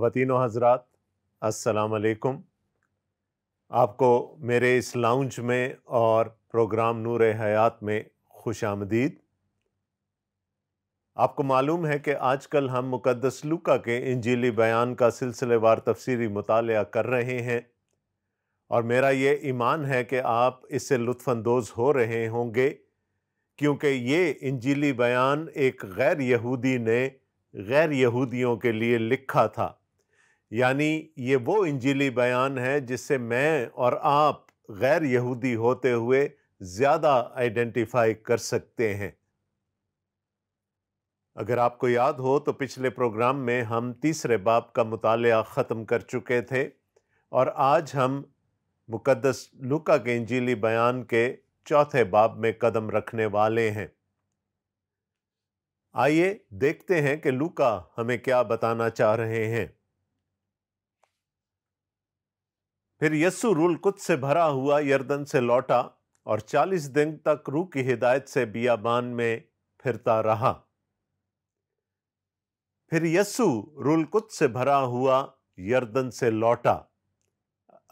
खातिन हज़रात असलकुम आपको मेरे इस लाउंज में और प्रोग्राम नूर हयात में खुश आमदीद आपको मालूम है कि आजकल हम मुकदस लुका के इंजीली बयान का सिलसिलेवार तफसीरी मताल कर रहे हैं और मेरा ये ईमान है कि आप इससे लुफानंदोज़ हो रहे होंगे क्योंकि ये इंजीली बयान एक गैर यहूदी ने गैर यहूदियों के लिए लिखा था यानी ये वो इंजीली बयान है जिससे मैं और आप गैर यहूदी होते हुए ज़्यादा आइडेंटिफाई कर सकते हैं अगर आपको याद हो तो पिछले प्रोग्राम में हम तीसरे बाप का मताल ख़त्म कर चुके थे और आज हम मुक़दस लुका के इंजीली बयान के चौथे बाब में कदम रखने वाले हैं आइए देखते हैं कि लुका हमें क्या बताना चाह रहे हैं फिर यस्सु रूल कुछ से भरा हुआ यर्दन से लौटा और चालीस दिन तक रू की हिदायत से बियाबान में फिरता रहा फिर यस्सु रूल कुछ से भरा हुआ यर्दन से लौटा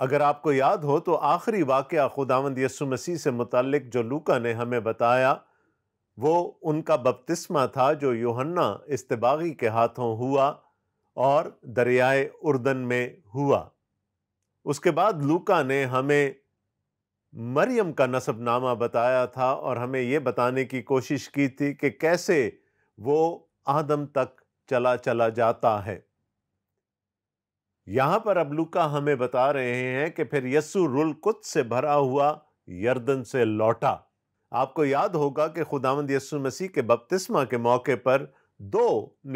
अगर आपको याद हो तो आखिरी वाक़ खुदावंद यसु मसीह से मुतलक जो लूका ने हमें बताया वो उनका बपतिस्मा था जो योहन्ना इस्तबागी के हाथों हुआ और दरियाए उर्दन में हुआ उसके बाद लूका ने हमें मरियम का नसबनामा बताया था और हमें ये बताने की कोशिश की थी कि कैसे वो आदम तक चला चला जाता है यहाँ पर अब लूका हमें बता रहे हैं कि फिर यस्सु रुल कुत से भरा हुआ यर्दन से लौटा आपको याद होगा कि खुदावंद यस्सु मसीह के बपतिस्मा के मौके पर दो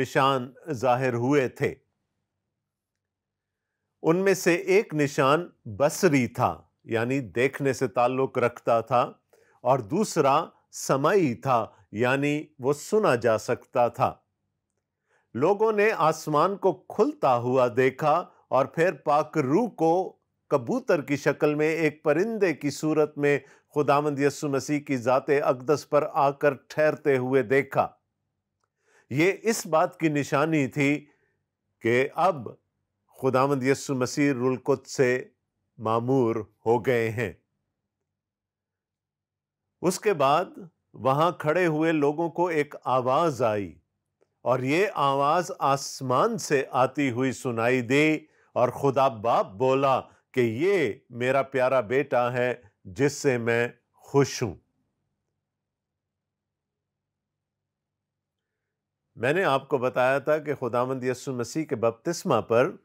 निशान जाहिर हुए थे उनमें से एक निशान बसरी था यानी देखने से ताल्लुक़ रखता था और दूसरा समयी था यानी वो सुना जा सकता था लोगों ने आसमान को खुलता हुआ देखा और फिर पाक रू को कबूतर की शक्ल में एक परिंदे की सूरत में खुदामंद यसु मसीह की ज़ात अकदस पर आकर ठहरते हुए देखा ये इस बात की निशानी थी कि अब खुदामंद यसु मसीह रुलकुत से मामूर हो गए हैं उसके बाद वहां खड़े हुए लोगों को एक आवाज आई और ये आवाज आसमान से आती हुई सुनाई दी और खुदा बाप बोला कि ये मेरा प्यारा बेटा है जिससे मैं खुश हूं मैंने आपको बताया था कि खुदामंद यसु मसीह के बपतिस्मा पर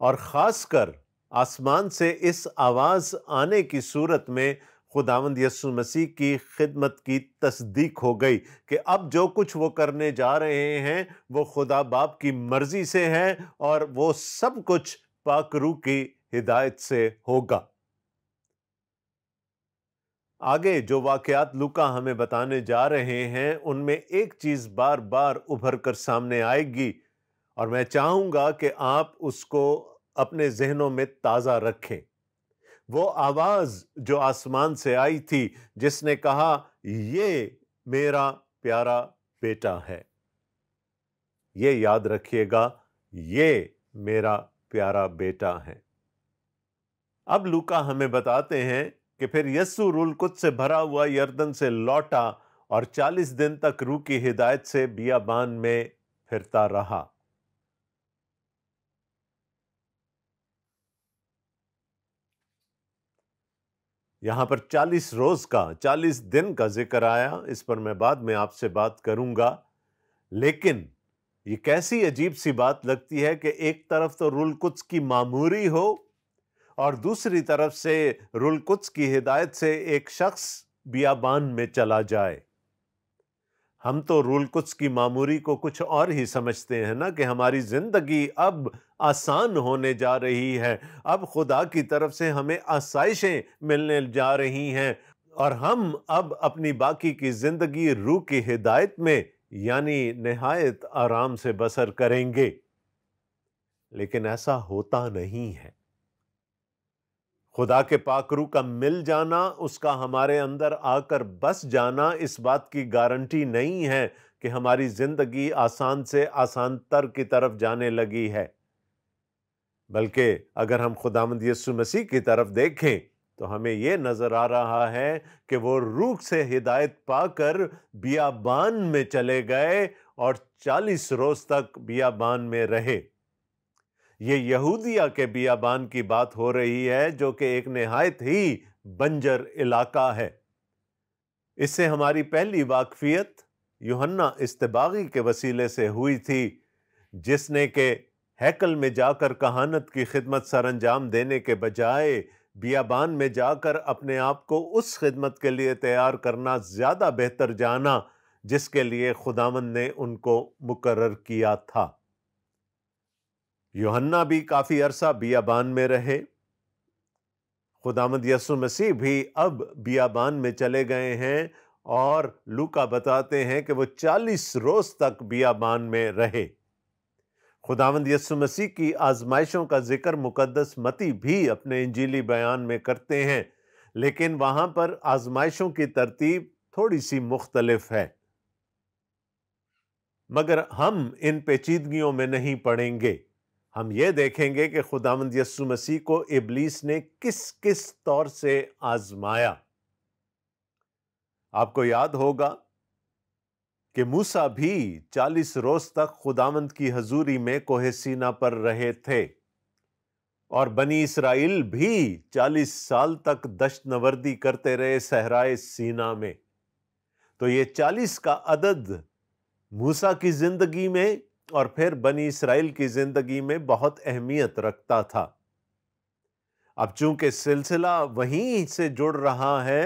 और ख़ासकर आसमान से इस आवाज़ आने की सूरत में खुदावंद यसु मसीह की खिदमत की तस्दीक हो गई कि अब जो कुछ वो करने जा रहे हैं वो खुदा बाप की मर्ज़ी से है और वो सब कुछ पाकरू की हिदायत से होगा आगे जो वाकयात लुका हमें बताने जा रहे हैं उनमें एक चीज़ बार बार उभर कर सामने आएगी और मैं चाहूँगा कि आप उसको अपने जहनों में ताज़ा रखें वो आवाज़ जो आसमान से आई थी जिसने कहा ये मेरा प्यारा बेटा है ये याद रखिएगा ये मेरा प्यारा बेटा है अब लूका हमें बताते हैं कि फिर यस्सु रूल कुछ से भरा हुआ यर्दन से लौटा और चालीस दिन तक रू की हिदायत से बियाबान में फिरता रहा यहाँ पर 40 रोज़ का 40 दिन का जिक्र आया इस पर मैं बाद में आपसे बात करूँगा लेकिन ये कैसी अजीब सी बात लगती है कि एक तरफ तो रुल कुछ की मामूरी हो और दूसरी तरफ से रुल कुछ की हिदायत से एक शख्स बियाबान में चला जाए हम तो रूल कुछ की मामूरी को कुछ और ही समझते हैं ना कि हमारी ज़िंदगी अब आसान होने जा रही है अब खुदा की तरफ से हमें आसाइशें मिलने जा रही हैं और हम अब अपनी बाकी की ज़िंदगी रूह की हिदायत में यानी नहायत आराम से बसर करेंगे लेकिन ऐसा होता नहीं है खुदा के पाकरू का मिल जाना उसका हमारे अंदर आकर बस जाना इस बात की गारंटी नहीं है कि हमारी ज़िंदगी आसान से आसान तर की तरफ जाने लगी है बल्कि अगर हम खुदा यसु मसीह की तरफ देखें तो हमें ये नज़र आ रहा है कि वो रूख से हिदायत पाकर बियाबान में चले गए और चालीस रोज़ तक बियाबान में रहे ये यहूदिया के बियाबान की बात हो रही है जो कि एक नहायत ही बंजर इलाका है इससे हमारी पहली वाकफियत योहन्ना इस्तबागी के वसीले से हुई थी जिसने के हैकल में जाकर कहानत की खिदमत सरंजाम देने के बजाय बियाबान में जाकर अपने आप को उस खिदमत के लिए तैयार करना ज़्यादा बेहतर जाना जिसके लिए खुदावन ने उनको मुकर किया था योहन्ना भी काफ़ी अरसा बियाबान में रहे खुदामद यसु मसीह भी अब बियाबान में चले गए हैं और लूका बताते हैं कि वो चालीस रोज़ तक बियाबान में रहे खुदामद यसु मसीह की आजमाइशों का जिक्र मुकदस मती भी अपने इंजीली बयान में करते हैं लेकिन वहाँ पर आजमाइशों की तरतीब थोड़ी सी मुख्तलफ है मगर हम इन पेचीदगियों में नहीं पड़ेंगे हम ये देखेंगे कि खुदामंद यसु मसीह को इबलीस ने किस किस तौर से आजमाया आपको याद होगा कि मूसा भी चालीस रोज तक खुदामंद की हजूरी में कोहे सीना पर रहे थे और बनी इसराइल भी चालीस साल तक नवर्दी करते रहे सहराए सीना में तो ये चालीस का अदद मूसा की जिंदगी में और फिर बनी इसराइल की ज़िंदगी में बहुत अहमियत रखता था अब चूंकि सिलसिला वहीं से जुड़ रहा है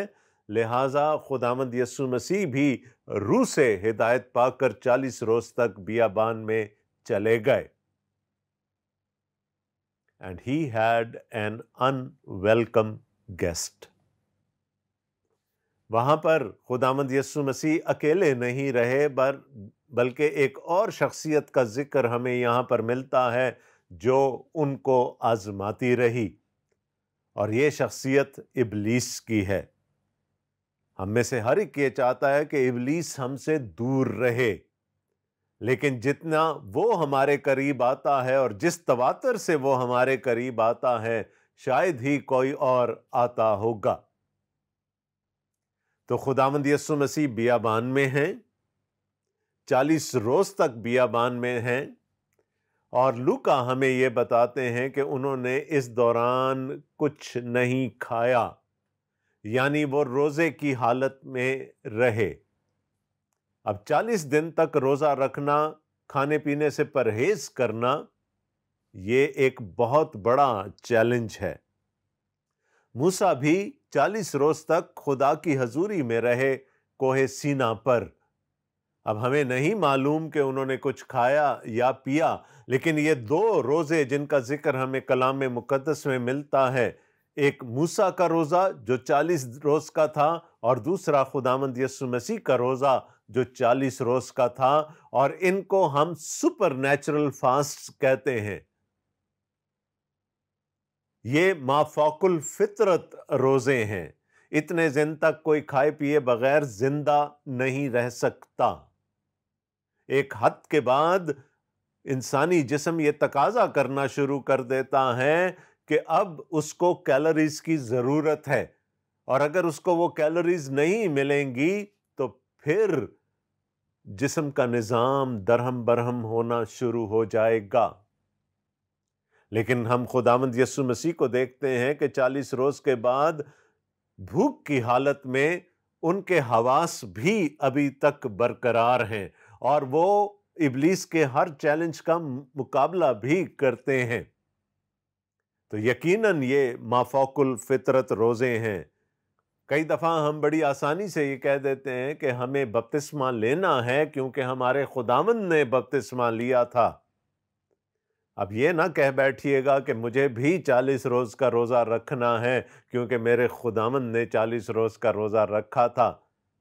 लिहाजा खुदामंद यसु मसीह भी रू से हिदायत पाकर चालीस रोज तक बियाबान में चले गए and he had an unwelcome guest वहाँ पर खुदामंद यसु मसीह अकेले नहीं रहे बर बल्कि एक और शख्सियत का ज़िक्र हमें यहाँ पर मिलता है जो उनको आज़माती रही और ये शख्सियत इबलीस की है हम में से हर एक ये चाहता है कि इबलीस हमसे दूर रहे लेकिन जितना वो हमारे करीब आता है और जिस तवातर से वो हमारे करीब आता है शायद ही कोई और आता होगा तो खुदामंद यसु मसीह बियाबान में हैं चालीस रोज़ तक बियाबान में हैं और लुका हमें ये बताते हैं कि उन्होंने इस दौरान कुछ नहीं खाया यानी वो रोज़े की हालत में रहे अब चालीस दिन तक रोज़ा रखना खाने पीने से परहेज़ करना ये एक बहुत बड़ा चैलेंज है मूसा भी चालीस रोज तक खुदा की हजूरी में रहे कोहे सीना पर अब हमें नहीं मालूम कि उन्होंने कुछ खाया या पिया लेकिन ये दो रोज़े जिनका जिक्र हमें कलाम मुकदस में मिलता है एक मूसा का रोज़ा जो चालीस रोज़ का था और दूसरा खुदामंद यसु मसीह का रोज़ा जो चालीस रोज़ का था और इनको हम सुपर नेचुरल फास्ट कहते हैं ये माफाकुल फितरत रोज़े हैं इतने दिन तक कोई खाए पिए बगैर जिंदा नहीं रह सकता एक हद के बाद इंसानी जिसम ये तकाजा करना शुरू कर देता है कि अब उसको कैलोरीज़ की ज़रूरत है और अगर उसको वो कैलोरीज़ नहीं मिलेंगी तो फिर जिसम का निज़ाम दरहम बरहम होना शुरू हो जाएगा लेकिन हम खुदावंद यसु मसीह को देखते हैं कि चालीस रोज़ के बाद भूख की हालत में उनके हवास भी अभी तक बरकरार हैं और वो इबलीस के हर चैलेंज का मुकाबला भी करते हैं तो यकीनन ये माफोकुल फितरत रोज़े हैं कई दफ़ा हम बड़ी आसानी से ये कह देते हैं कि हमें बपतिस्मा लेना है क्योंकि हमारे खुदावन ने बपतिस्मा लिया था अब ये ना कह बैठिएगा कि मुझे भी चालीस रोज़ का रोज़ा रखना है क्योंकि मेरे खुदामंद ने चालीस रोज़ का रोज़ा रखा था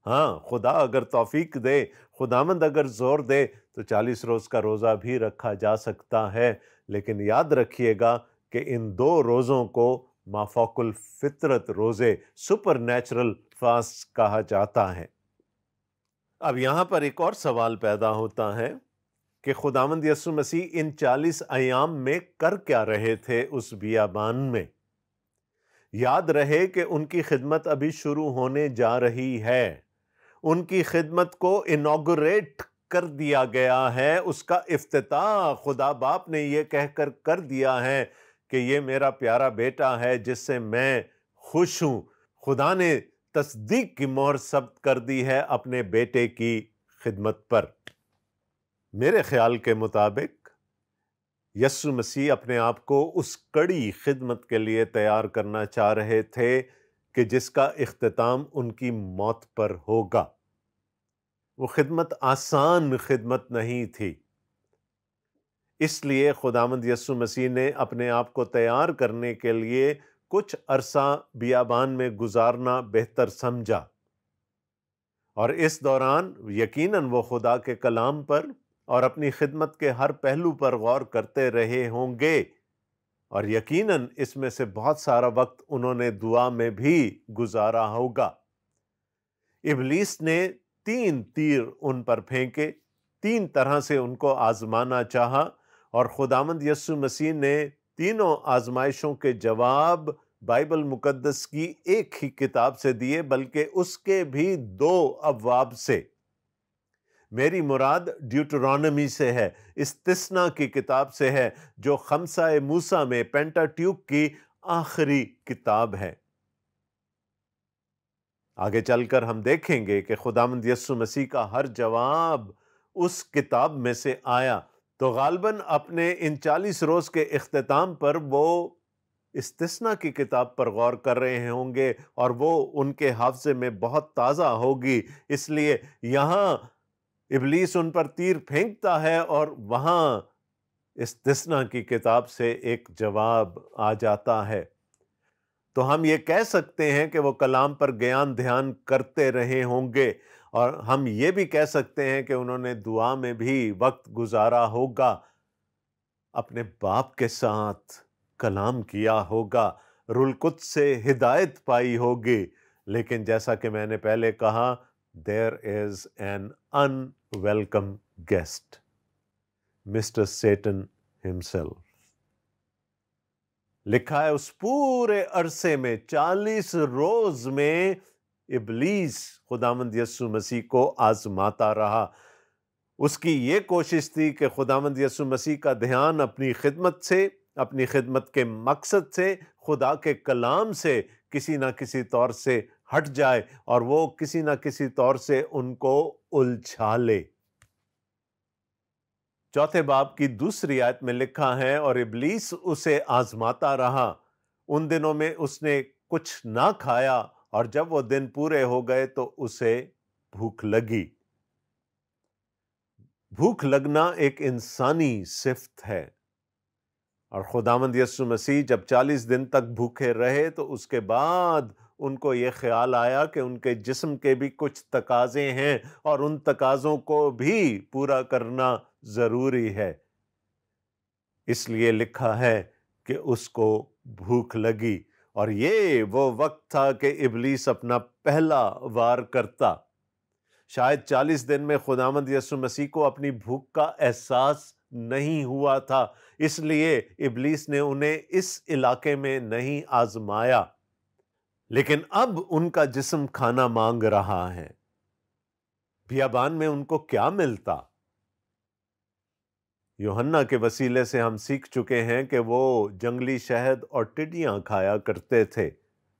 हाँ खुदा अगर तोफीक दे खुदामंद अगर ज़ोर दे तो चालीस रोज़ का रोज़ा भी रखा जा सकता है लेकिन याद रखिएगा कि इन दो रोज़ों को माफोकुल फितरत रोज़े सुपर नेचुरल फास्ट कहा जाता है अब यहाँ पर एक और सवाल पैदा होता है कि खुदावंद यसु मसीह इन चालीस आयाम में कर क्या रहे थे उस बियाबान में याद रहे कि उनकी खिदमत अभी शुरू होने जा रही है उनकी खिदमत को इनाग्रेट कर दिया गया है उसका अफ्ताह खुदा बाप ने यह कहकर कर दिया है कि ये मेरा प्यारा बेटा है जिससे मैं खुश हूँ खुदा ने तस्दीक की मोहर सब्त कर दी है अपने बेटे की खिदमत पर मेरे ख्याल के मुताबिक यस्सु मसीह अपने आप को उस कड़ी खिदमत के लिए तैयार करना चाह रहे थे कि जिसका अख्ताम उनकी मौत पर होगा वो खिदमत आसान खिदमत नहीं थी इसलिए खुदामंद यसु मसीह ने अपने आप को तैयार करने के लिए कुछ अरसा बियाबान में गुजारना बेहतर समझा और इस दौरान यकीनन वो खुदा के कलाम पर और अपनी खिदमत के हर पहलू पर गौर करते रहे होंगे और यकीनन इसमें से बहुत सारा वक्त उन्होंने दुआ में भी गुजारा होगा इबलीस ने तीन तीर उन पर फेंके तीन तरह से उनको आजमाना चाहा और खुदामंद यसु मसीह ने तीनों आजमाइशों के जवाब बाइबल मुकद्दस की एक ही किताब से दिए बल्कि उसके भी दो अबवाब से मेरी मुराद ड्यूटरॉनमी से है तस्ना की किताब से है जो खमसा मूसा में पेंटा ट्यूब की आखिरी किताब है आगे चलकर हम देखेंगे कि खुदामंद यस्सु मसीह का हर जवाब उस किताब में से आया तो गालबन अपने इन चालीस रोज़ के अख्ताम पर वो इस तस्ना की किताब पर गौर कर रहे होंगे और वो उनके हाफजे में बहुत ताज़ा होगी इसलिए यहाँ इबलीस उन पर तीर फेंकता है और वहाँ इस तस्ना की किताब से एक जवाब आ जाता है तो हम ये कह सकते हैं कि वो कलाम पर ज्ञान ध्यान करते रहे होंगे और हम ये भी कह सकते हैं कि उन्होंने दुआ में भी वक्त गुजारा होगा अपने बाप के साथ कलाम किया होगा रुलकुत से हिदायत पाई होगी लेकिन जैसा कि मैंने पहले कहा there is an un welcome guest, mister Satan himself लिखा है उस पूरे अरसे में चालीस रोज में इबलीस खुदामंद यसु मसीह को आजमाता रहा उसकी ये कोशिश थी कि खुदामंद यसु मसीह का ध्यान अपनी खिदमत से अपनी खिदमत के मकसद से खुदा के कलाम से किसी ना किसी तौर से हट जाए और वो किसी ना किसी तौर से उनको उलझा ले चौथे बाब की दूसरी आयत में लिखा है और इबलीस उसे आजमाता रहा उन दिनों में उसने कुछ ना खाया और जब वो दिन पूरे हो गए तो उसे भूख लगी भूख लगना एक इंसानी सिफत है और खुदामंद यसु मसीह जब 40 दिन तक भूखे रहे तो उसके बाद उनको ये ख्याल आया कि उनके जिस्म के भी कुछ तकाज़े हैं और उन तकाज़ों को भी पूरा करना ज़रूरी है इसलिए लिखा है कि उसको भूख लगी और ये वो वक्त था कि इबलीस अपना पहला वार करता शायद चालीस दिन में खुदामद यसु मसीह को अपनी भूख का एहसास नहीं हुआ था इसलिए इबलीस ने उन्हें इस इलाके में नहीं आजमाया लेकिन अब उनका जिस्म खाना मांग रहा है बियाबान में उनको क्या मिलता योहन्ना के वसीले से हम सीख चुके हैं कि वो जंगली शहद और टिड्डियाँ खाया करते थे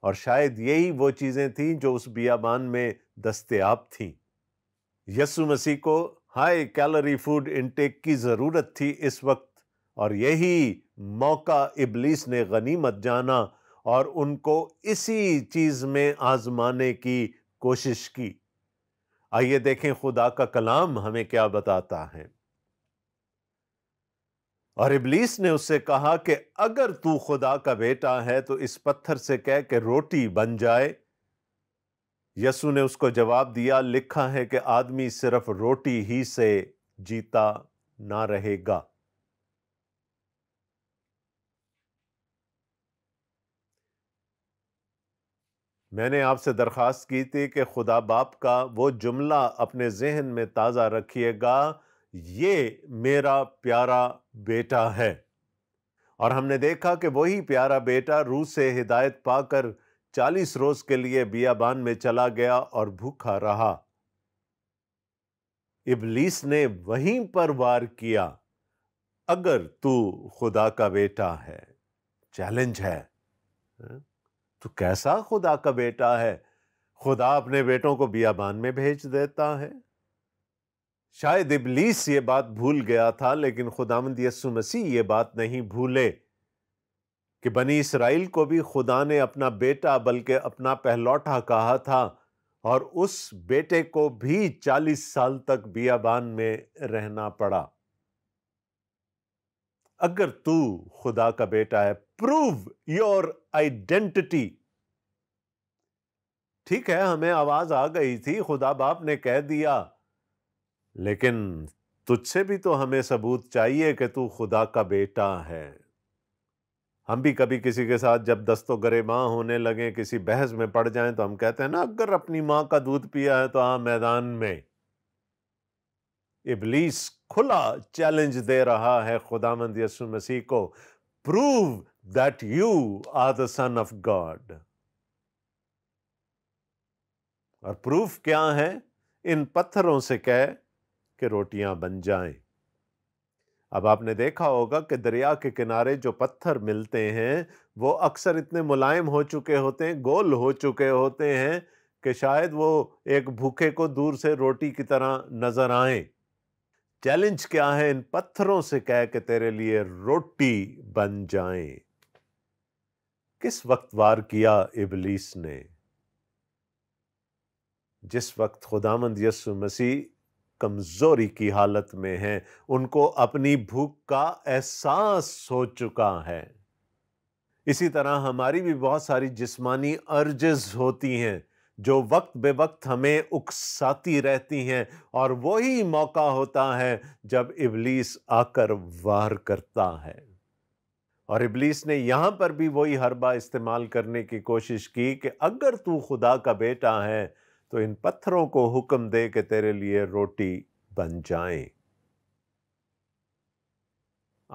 और शायद यही वो चीज़ें थीं जो उस बियाबान में दस्तयाब थीं यसु मसीह को हाई कैलोरी फूड इनटेक की ज़रूरत थी इस वक्त और यही मौका इबलीस ने गनीमत जाना और उनको इसी चीज़ में आजमाने की कोशिश की आइए देखें खुदा का कलाम हमें क्या बताता है और इबलीस ने उससे कहा कि अगर तू खुदा का बेटा है तो इस पत्थर से कह के रोटी बन जाए यसु ने उसको जवाब दिया लिखा है कि आदमी सिर्फ रोटी ही से जीता ना रहेगा मैंने आपसे दरख्वास्त की थी कि खुदा बाप का वो जुमला अपने जहन में ताज़ा रखिएगा ये मेरा प्यारा बेटा है और हमने देखा कि वही प्यारा बेटा रूह से हिदायत पाकर चालीस रोज़ के लिए बियाबान में चला गया और भूखा रहा इबलीस ने वहीं पर वार किया अगर तू खुदा का बेटा है चैलेंज है, है? हाँ? तो कैसा खुदा का बेटा है खुदा अपने बेटों को बियाबान में भेज देता है शायद इबलीस ये बात भूल गया था लेकिन खुदामंद यसु मसीह ये बात नहीं भूले कि बनी इसराइल को भी खुदा ने अपना बेटा बल्कि अपना पहलौठा कहा था और उस बेटे को भी चालीस साल तक बियाबान में रहना पड़ा अगर तू खुदा का बेटा है प्रूव योर आइडेंटिटी ठीक है हमें आवाज आ गई थी खुदा बाप ने कह दिया लेकिन तुझसे भी तो हमें सबूत चाहिए कि तू खुदा का बेटा है हम भी कभी किसी के साथ जब दस्तो गरे माँ होने लगे किसी बहस में पड़ जाएं तो हम कहते हैं ना अगर अपनी माँ का दूध पिया है तो आ मैदान में इबलीस खुला चैलेंज दे रहा है मंद यसु मसीह को prove that you are the Son of God. और प्रूफ क्या है इन पत्थरों से कह कि रोटियां बन जाएं। अब आपने देखा होगा कि दरिया के किनारे जो पत्थर मिलते हैं वो अक्सर इतने मुलायम हो चुके होते हैं गोल हो चुके होते हैं कि शायद वो एक भूखे को दूर से रोटी की तरह नज़र आएं। चैलेंज क्या है इन पत्थरों से कह के तेरे लिए रोटी बन जाए किस वक्त वार किया इबलीस ने जिस वक्त खुदामंद यसु मसीह कमज़ोरी की हालत में है उनको अपनी भूख का एहसास हो चुका है इसी तरह हमारी भी बहुत सारी जिस्मानी अर्जेस होती हैं जो वक्त बे वक्त हमें उकसाती रहती हैं और वही मौका होता है जब इबलीस आकर वार करता है और इबलीस ने यहां पर भी वही हरबा इस्तेमाल करने की कोशिश की कि अगर तू खुदा का बेटा है तो इन पत्थरों को हुक्म दे के तेरे लिए रोटी बन जाए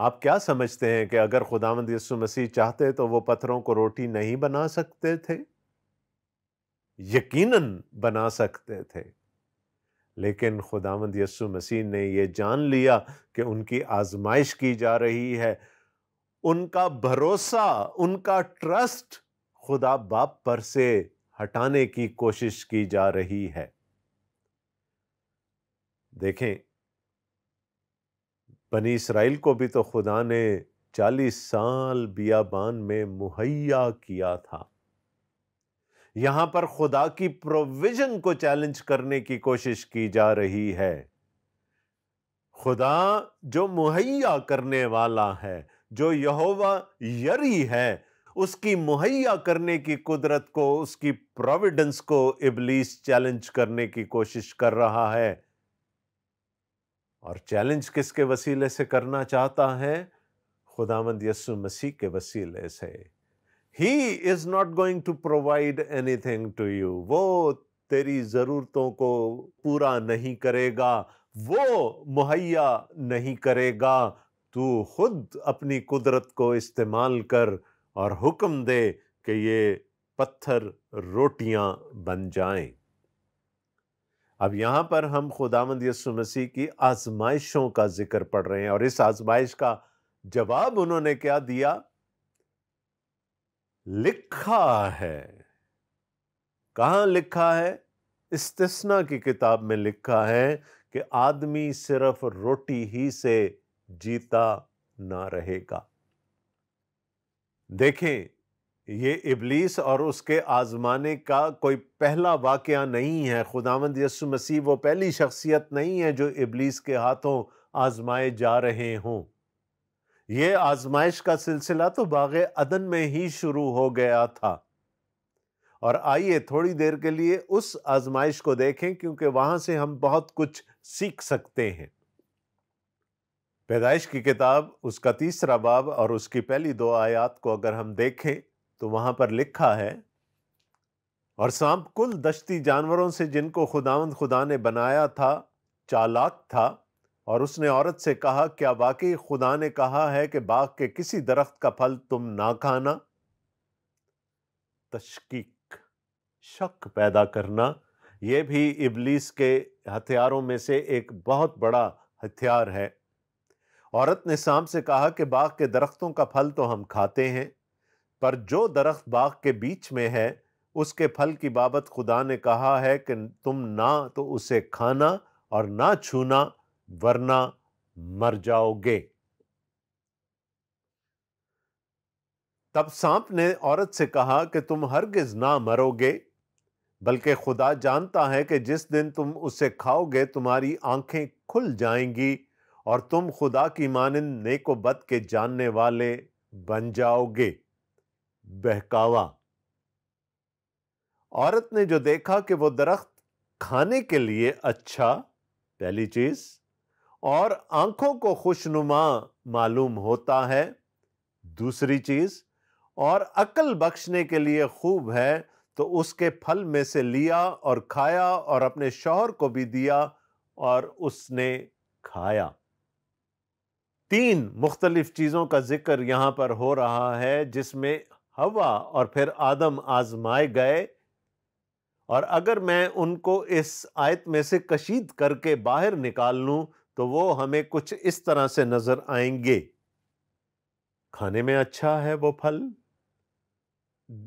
आप क्या समझते हैं कि अगर खुदावंद यसु मसीह चाहते तो वो पत्थरों को रोटी नहीं बना सकते थे यकीनन बना सकते थे लेकिन खुदामंद यसु मसीह ने यह जान लिया कि उनकी आजमाइश की जा रही है उनका भरोसा उनका ट्रस्ट खुदा बाप पर से हटाने की कोशिश की जा रही है देखें बनी इसराइल को भी तो खुदा ने चालीस साल बियाबान में मुहैया किया था यहां पर खुदा की प्रोविजन को चैलेंज करने की कोशिश की जा रही है खुदा जो मुहैया करने वाला है जो यहोवा यरी है उसकी मुहैया करने की कुदरत को उसकी प्रोविडेंस को इबलीस चैलेंज करने की कोशिश कर रहा है और चैलेंज किसके वसीले से करना चाहता है खुदामंद यसु मसीह के वसीले से ही is not going to provide anything to you वो तेरी ज़रूरतों को पूरा नहीं करेगा वो मुहैया नहीं करेगा तू खुद अपनी कुदरत को इस्तेमाल कर और हुक्म दे कि ये पत्थर रोटियां बन जाएं। अब यहाँ पर हम खुदामंद यसु मसीह की आजमाइशों का जिक्र पढ़ रहे हैं और इस आजमाइश का जवाब उन्होंने क्या दिया लिखा है कहां लिखा है इस्तना की किताब में लिखा है कि आदमी सिर्फ रोटी ही से जीता ना रहेगा देखें ये इबलीस और उसके आज़माने का कोई पहला वाकया नहीं है खुदावंद यसु मसीह वो पहली शख्सियत नहीं है जो इबलीस के हाथों आज़माए जा रहे हों ये आजमाइश का सिलसिला तो बाग अदन में ही शुरू हो गया था और आइए थोड़ी देर के लिए उस आजमाइश को देखें क्योंकि वहां से हम बहुत कुछ सीख सकते हैं पैदाइश की किताब उसका तीसरा बाब और उसकी पहली दो आयात को अगर हम देखें तो वहां पर लिखा है और सांप कुल दश्ती जानवरों से जिनको खुदावंद खुदा ने बनाया था चालाक था और उसने औरत से कहा क्या वाकई खुदा ने कहा है कि बाग के किसी दरख्त का फल तुम ना खाना तशकीक शक पैदा करना यह भी इबलीस के हथियारों में से एक बहुत बड़ा हथियार है औरत ने शाम से कहा कि बाग के दरख्तों का फल तो हम खाते हैं पर जो दरख्त बाग के बीच में है उसके फल की बाबत खुदा ने कहा है कि तुम ना तो उसे खाना और ना छूना वरना मर जाओगे तब सांप ने औरत से कहा कि तुम हरगिज ना मरोगे बल्कि खुदा जानता है कि जिस दिन तुम उसे खाओगे तुम्हारी आंखें खुल जाएंगी और तुम खुदा की मानंद बद के जानने वाले बन जाओगे बहकावा औरत ने जो देखा कि वो दरख्त खाने के लिए अच्छा पहली चीज़ और आंखों को खुशनुमा मालूम होता है दूसरी चीज़ और अक्ल बख्शने के लिए खूब है तो उसके फल में से लिया और खाया और अपने शौहर को भी दिया और उसने खाया तीन मुख्तलिफ चीज़ों का जिक्र यहां पर हो रहा है जिसमें हवा और फिर आदम आजमाए गए और अगर मैं उनको इस आयत में से कशीद करके बाहर निकाल लूं तो वो हमें कुछ इस तरह से नज़र आएंगे खाने में अच्छा है वो फल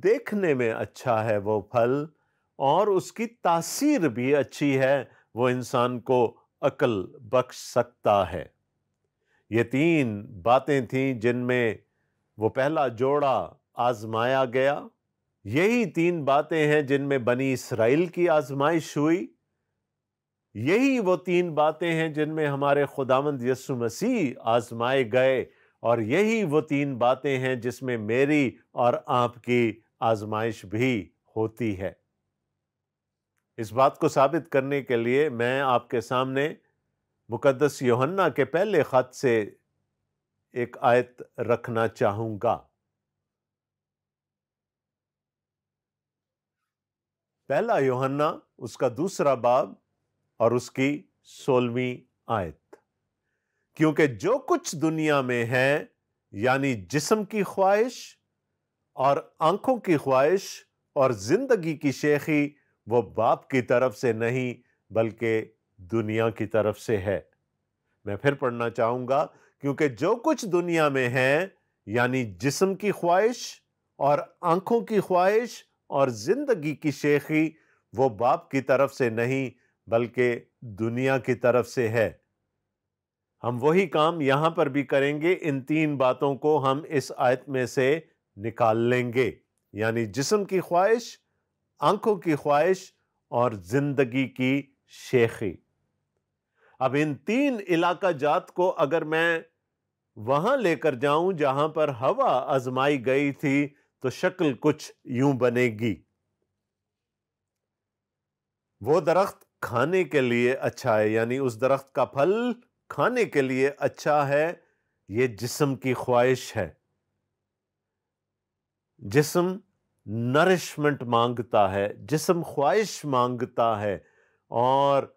देखने में अच्छा है वो फल और उसकी तासीर भी अच्छी है वो इंसान को अकल बख्श सकता है ये तीन बातें थीं जिनमें वो पहला जोड़ा आजमाया गया यही तीन बातें हैं जिनमें बनी इसराइल की आजमाइश हुई यही वो तीन बातें हैं जिनमें हमारे खुदामंद यसु मसीह आजमाए गए और यही वो तीन बातें हैं जिसमें मेरी और आपकी आजमाइश भी होती है इस बात को साबित करने के लिए मैं आपके सामने मुकदस योहन्ना के पहले ख़त से एक आयत रखना चाहूंगा पहला योहन्ना उसका दूसरा बाब और उसकी सोलहवीं आयत क्योंकि जो कुछ दुनिया में है यानी जिस्म की ख्वाहिश और आंखों की ख्वाहिश और ज़िंदगी की शेखी वो बाप की तरफ से नहीं बल्कि दुनिया की तरफ से है मैं फिर पढ़ना चाहूंगा क्योंकि जो कुछ दुनिया में है यानी जिस्म की ख्वाहिश और आंखों की ख्वाहिश और ज़िंदगी की शेखी वो बाप की तरफ से नहीं बल्कि दुनिया की तरफ से है हम वही काम यहाँ पर भी करेंगे इन तीन बातों को हम इस आयत में से निकाल लेंगे यानी जिसम की ख्वाहिश आंखों की ख्वाहिश और ज़िंदगी की शेखी अब इन तीन इलाका जात को अगर मैं वहां लेकर जाऊं जहां पर हवा आजमाई गई थी तो शक्ल कुछ यूं बनेगी वो दरख्त खाने के लिए अच्छा है यानी उस दरख्त का फल खाने के लिए अच्छा है ये जिस्म की ख्वाहिश है जिस्म नरिशमेंट मांगता है जिस्म ख्वाहिश मांगता है और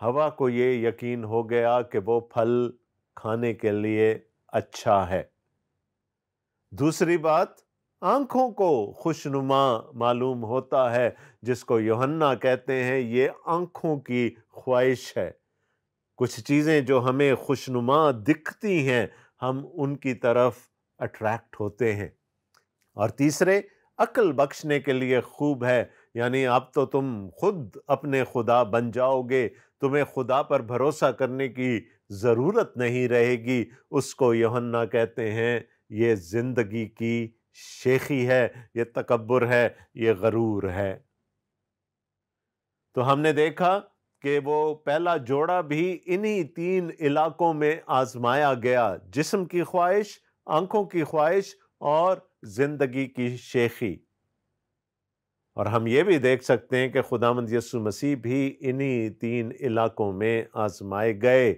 हवा को ये यकीन हो गया कि वो फल खाने के लिए अच्छा है दूसरी बात आँखों को खुशनुमा मालूम होता है जिसको योहन्ना कहते हैं ये आँखों की ख्वाहिश है कुछ चीज़ें जो हमें खुशनुमा दिखती हैं हम उनकी तरफ अट्रैक्ट होते हैं और तीसरे अक्ल बख्शने के लिए खूब है यानी अब तो तुम खुद अपने खुदा बन जाओगे तुम्हें खुदा पर भरोसा करने की ज़रूरत नहीं रहेगी उसको योहन्ना कहते हैं ये ज़िंदगी की शेखी है ये तकबर है ये गरूर है तो हमने देखा कि वो पहला जोड़ा भी इन्हीं तीन इलाकों में आजमाया गया जिस्म की ख्वाहिश आंखों की ख्वाहिश और ज़िंदगी की शेखी और हम ये भी देख सकते हैं कि खुदामंद यसु मसीह भी इन्हीं तीन इलाकों में आजमाए गए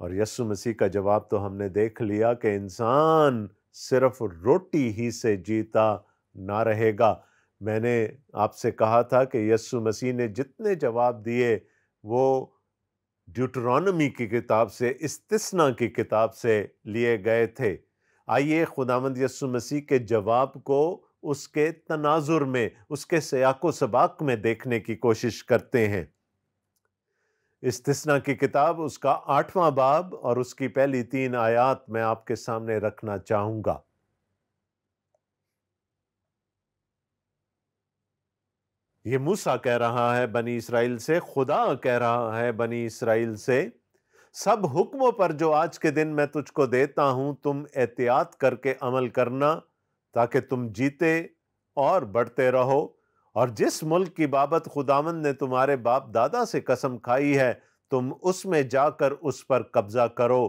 और यसु मसीह का जवाब तो हमने देख लिया कि इंसान सिर्फ रोटी ही से जीता ना रहेगा मैंने आपसे कहा था कि यस्सु मसीह ने जितने जवाब दिए वो ड्यूटरानमी की किताब से इस्तना की किताब से लिए गए थे आइए खुदामंद यस्सु मसीह के जवाब को उसके तनाजुर में उसके सयाको सबाक में देखने की कोशिश करते हैं इस्तना की किताब उसका आठवां बाब और उसकी पहली तीन आयात मैं आपके सामने रखना चाहूंगा ये मूसा कह रहा है बनी इसराइल से खुदा कह रहा है बनी इसराइल से सब हुक्मों पर जो आज के दिन मैं तुझको देता हूं तुम एहतियात करके अमल करना ताकि तुम जीते और बढ़ते रहो और जिस मुल्क की बाबत खुदावन ने तुम्हारे बाप दादा से कसम खाई है तुम उसमें जाकर उस पर कब्जा करो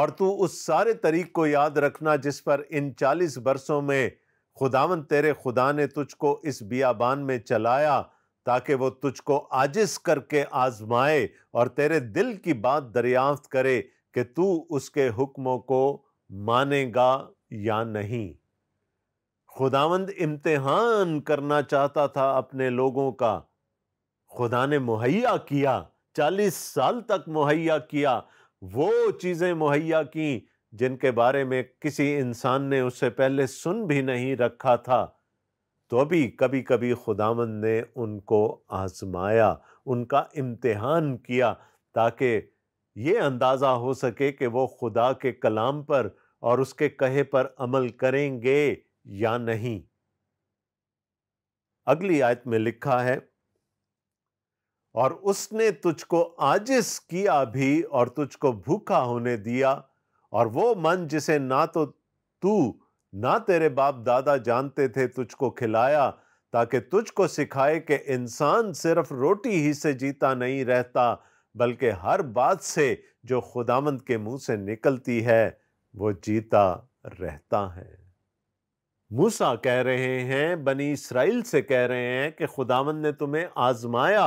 और तू उस सारे तरीक को याद रखना जिस पर इन चालीस बरसों में खुदावन तेरे खुदा ने तुझको इस बियाबान में चलाया ताकि वो तुझको आजिज करके आजमाए और तेरे दिल की बात दरियाफ्त करे कि तू उसके हुक्मों को मानेगा या नहीं खुदावंद इम्तिहान करना चाहता था अपने लोगों का खुदा ने मुहैया किया चालीस साल तक मुहैया किया वो चीज़ें मुहैया की जिनके बारे में किसी इंसान ने उससे पहले सुन भी नहीं रखा था तो भी कभी कभी खुदावंद ने उनको आजमाया उनका इम्तिहान किया ताकि ये अंदाज़ा हो सके कि वो खुदा के कलाम पर और उसके कहे पर अमल करेंगे या नहीं अगली आयत में लिखा है और उसने तुझको आजिस किया भी और तुझको भूखा होने दिया और वो मन जिसे ना तो तू ना तेरे बाप दादा जानते थे तुझको खिलाया ताकि तुझको सिखाए कि इंसान सिर्फ रोटी ही से जीता नहीं रहता बल्कि हर बात से जो खुदामंद के मुंह से निकलती है वो जीता रहता है मूसा कह रहे हैं बनी इसराइल से कह रहे हैं कि खुदावन ने तुम्हें आजमाया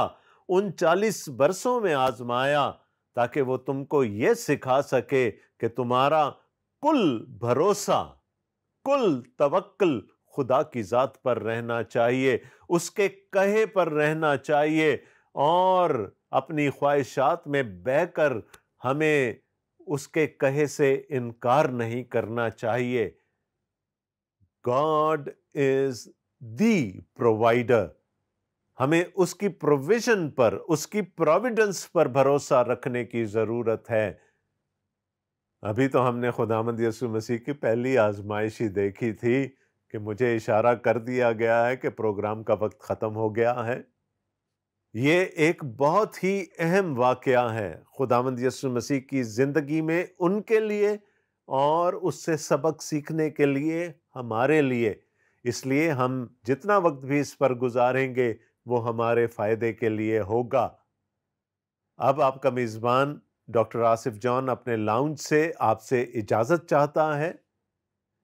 उन चालीस बरसों में आजमाया ताकि वो तुमको ये सिखा सके कि तुम्हारा कुल भरोसा कुल तवक्ल खुदा की ज़ात पर रहना चाहिए उसके कहे पर रहना चाहिए और अपनी ख्वाहिशात में बहकर हमें उसके कहे से इनकार नहीं करना चाहिए गॉड इज दी प्रोवाइडर हमें उसकी प्रोविजन पर उसकी प्रोविडेंस पर भरोसा रखने की ज़रूरत है अभी तो हमने खुदामंद यसु मसीह की पहली आजमाइश ही देखी थी कि मुझे इशारा कर दिया गया है कि प्रोग्राम का वक्त ख़त्म हो गया है ये एक बहुत ही अहम वाक़ है खुदामंद यसु मसीह की ज़िंदगी में उनके लिए और उससे सबक सीखने के लिए हमारे लिए इसलिए हम जितना वक्त भी इस पर गुजारेंगे वो हमारे फ़ायदे के लिए होगा अब आपका मेज़बान डॉक्टर आसिफ जॉन अपने लाउंज से आपसे इजाज़त चाहता है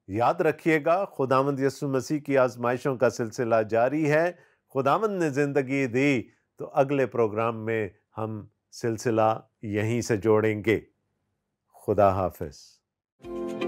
याद रखिएगा खुदामंद यसु मसीह की आजमाइशों का सिलसिला जारी है खुदामंद ने ज़िंदगी दी तो अगले प्रोग्राम में हम सिलसिला यहीं से जोड़ेंगे खुदा हाफिज़